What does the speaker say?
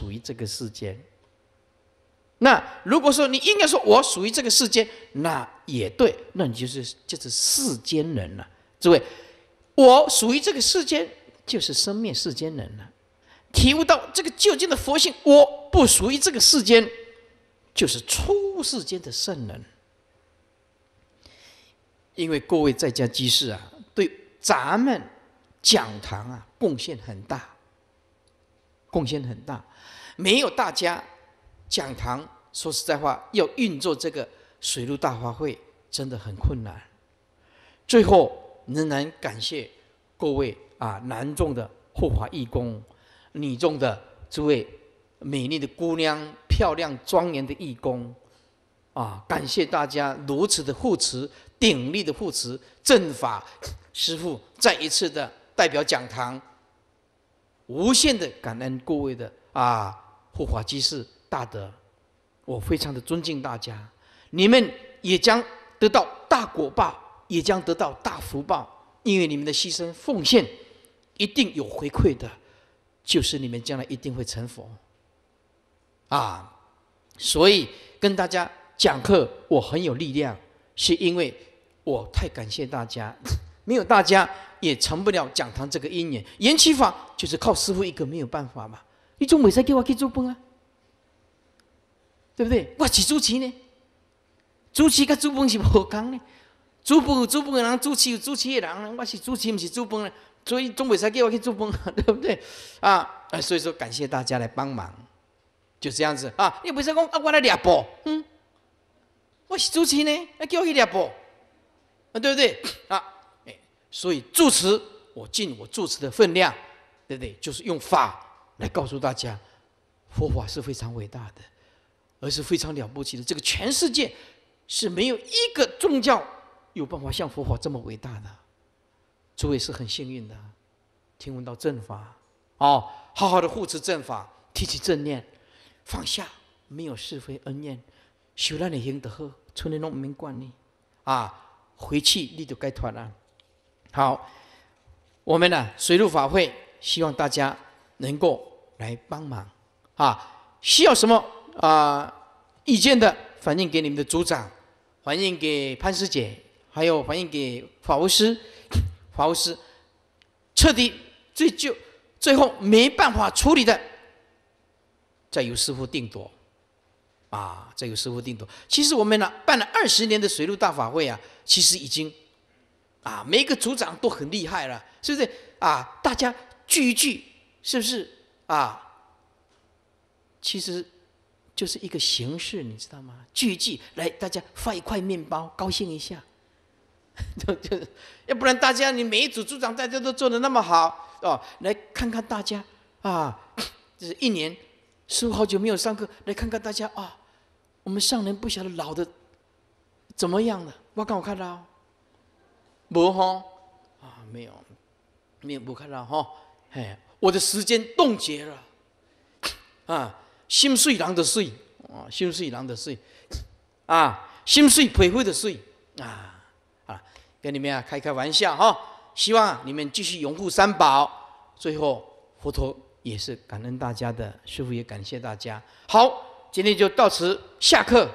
属于这个世间，那如果说你应该说，我属于这个世间，那也对，那你就是就是世间人了。诸位，我属于这个世间，就是生灭世间人了。体悟到这个究竟的佛性，我不属于这个世间，就是出世间的圣人。因为各位在家居士啊，对咱们讲堂啊贡献很大。贡献很大，没有大家讲堂，说实在话，要运作这个水陆大花会真的很困难。最后，仍然感谢各位啊，男众的护法义工，女众的诸位美丽的姑娘、漂亮庄严的义工，啊，感谢大家如此的护持、鼎力的护持，正法师父再一次的代表讲堂。无限的感恩各位的啊护法居士大德，我非常的尊敬大家，你们也将得到大果报，也将得到大福报，因为你们的牺牲奉献一定有回馈的，就是你们将来一定会成佛啊！所以跟大家讲课，我很有力量，是因为我太感谢大家。没有大家也成不了讲堂这个姻缘。延期法就是靠师傅一个没有办法嘛。你总美生叫我去做崩啊，对不对？我是主持呢，主持跟主崩是无同呢。主崩有主崩的人，主持有主持的人，我是主持不是主崩，所以总美生叫我去做崩，对不对？啊，所以说感谢大家来帮忙，就这样子啊。你不是讲我来猎波，嗯，我是主持呢，那叫我去猎波，啊对不对？啊。所以住持，我尽我住持的分量，对不对？就是用法来告诉大家，佛法是非常伟大的，而是非常了不起的。这个全世界是没有一个宗教有办法像佛法这么伟大的。诸位是很幸运的，听闻到正法，哦，好好的护持正法，提起正念，放下没有是非恩怨，修炼你行得好，村里农唔免管啊，回去你就该团了。好，我们呢水陆法会，希望大家能够来帮忙啊！需要什么啊意见的，反映给你们的组长，反映给潘师姐，还有反映给法务师、法务师，彻底追究，最后没办法处理的，再由师傅定夺啊！再由师傅定夺。其实我们呢办了二十年的水陆大法会啊，其实已经。啊，每个组长都很厉害了，是不是？啊，大家聚一聚，是不是？啊，其实就是一个形式，你知道吗？聚一聚，来，大家发一块面包，高兴一下。就就，要不然大家，你每一组组长，大家都做的那么好哦，来看看大家啊。这是一年，师父好久没有上课，来看看大家啊。我们上人不晓得老的怎么样了，我刚我看到。无哈啊，没有，没有不看到哈。哎，我的时间冻结了啊！心碎狼的碎，啊，心碎狼的碎啊，心碎陪会的碎啊啊！跟你们啊开开玩笑哈，希望你们继续拥护三宝。最后，佛陀也是感恩大家的师傅也感谢大家。好，今天就到此下课。